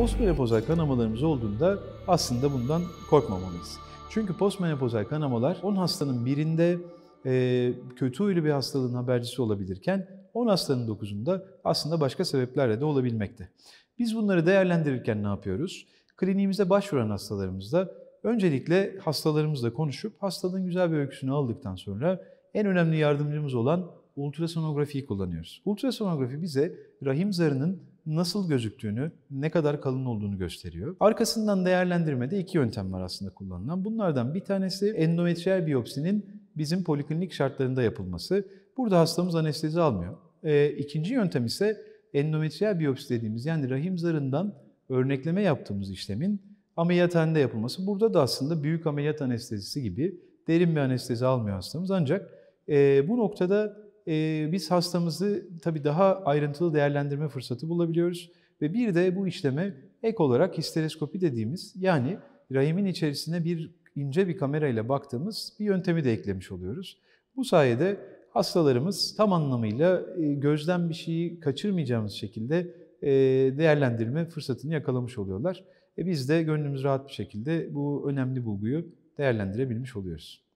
postmenopozal kanamalarımız olduğunda aslında bundan korkmamalıyız. Çünkü postmenopozal kanamalar 10 hastanın birinde e, kötü huylu bir hastalığın habercisi olabilirken 10 hastanın 9'unda aslında başka sebeplerle de olabilmekte. Biz bunları değerlendirirken ne yapıyoruz? Kliniğimize başvuran hastalarımızda öncelikle hastalarımızla konuşup hastalığın güzel bir öyküsünü aldıktan sonra en önemli yardımcımız olan ultrasonografiyi kullanıyoruz. Ultrasonografi bize rahim zarının nasıl gözüktüğünü, ne kadar kalın olduğunu gösteriyor. Arkasından değerlendirmede iki yöntem var aslında kullanılan. Bunlardan bir tanesi endometriyel biyopsinin bizim poliklinik şartlarında yapılması. Burada hastamız anestezi almıyor. E, ikinci yöntem ise endometriyel biyopsi dediğimiz yani rahim zarından örnekleme yaptığımız işlemin ameliyathanede yapılması. Burada da aslında büyük ameliyat anestezisi gibi derin bir anestezi almıyor hastamız ancak e, bu noktada e, biz hastamızı tabii daha ayrıntılı değerlendirme fırsatı bulabiliyoruz. Ve bir de bu işleme ek olarak histereskopi dediğimiz yani rahimin içerisine bir ince bir kamerayla baktığımız bir yöntemi de eklemiş oluyoruz. Bu sayede hastalarımız tam anlamıyla gözden bir şeyi kaçırmayacağımız şekilde değerlendirme fırsatını yakalamış oluyorlar. E biz de gönlümüz rahat bir şekilde bu önemli bulguyu değerlendirebilmiş oluyoruz.